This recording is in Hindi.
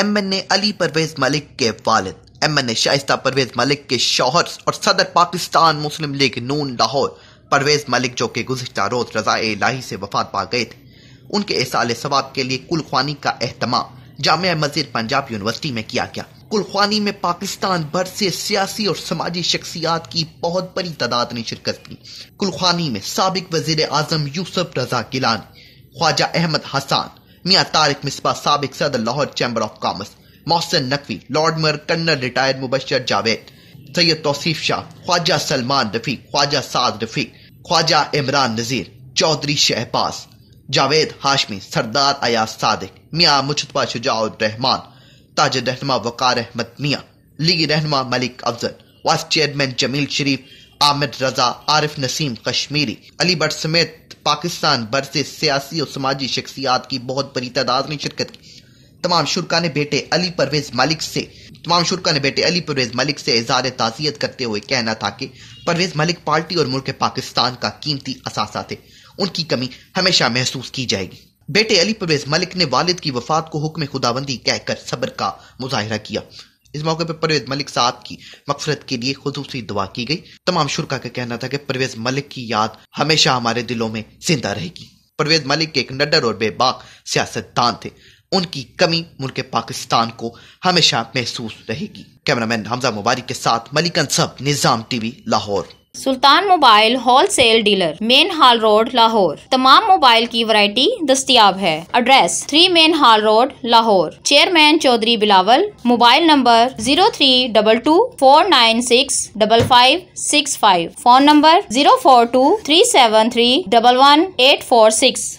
M N A Ali Parvez Malik के वालिद ए शाइस्ता परवेज मलिक के शोहर और सदर पाकिस्तान मुस्लिम लीग नून लाहौर परवेज मलिक जो कि गुजशत रोज रजा लाही से वफात पा गए थे उनके इसाल सवाब के लिए कुलख्वानी का अहतमाम जाम मस्जिद पंजाब यूनिवर्सिटी में किया गया कुलख्वानी में पाकिस्तान भर से सियासी और समाजी शख्सियात की बहुत बड़ी तादाद ने शिरकत की कुलख्वानी में सबक वजीर आजम यूसुफ रजा गिलानी ख्वाजा अहमद हसान मियाँ तारिक मिसबा सबक सदर Lahore chamber of commerce Mohsin Naqvi lord mayor colonel retired Mubashir Javed Syed Tauseef Shah Khawaja Salman Rafiq Khawaja Saad Rafiq Khawaja Imran Nazir Chaudhry Shahbaz Javed Hashmi Sardar Ayaz Sadiq Mian Mujtaba Shujaurrehman Rehman Taj रहनमा वकार अहमद मियाँ लीग रहनमा मलिक अफजल वाइस चेयरमैन जमील शरीफ आमिर रजा आरिफ नसीम कश्मीरी अली भट्ट समेत पाकिस्तान भर से सियासी और समाजी शख्सियात की बहुत बड़ी तादाद ने शिरकत की तमाम शुरा ने बेटे अली परवेज मलिक से तमाम शुरा ने बेटे अली परवेज मलिक से इजहार ताज़ियत करते हुए कहना था कि परवेज मलिक पार्टी और मुल्क पाकिस्तान का कीमती असासा थे उनकी कमी हमेशा महसूस की जाएगी बेटे अली परवेज मलिक ने वालिद की वफात को हुक्म खुदाबंदी कहकर सब्र का मुजाहरा किया इस मौके पर परवेज मलिक साहब की मकफरत के लिए खसूसी दुआ की गई तमाम शुरा का कहना था कि परवेज मलिक की याद हमेशा हमारे दिलों में जिंदा रहेगी परवेज मलिक एक नडर और बेबाक सियासतदान थे उनकी कमी मुल्क पाकिस्तान को हमेशा महसूस रहेगी कैमरामैन हमजा मुबारक के साथ मलिकन सब Nizam TV Lahore Sultan mobile wholesale dealer main hall road Lahore तमाम मोबाइल की वरायटी दस्तियाब है address three main hall road Lahore chairman Chaudhry Bilawal mobile number zero three double two four nine six double five six five phone number zero four two three seven three double one eight four six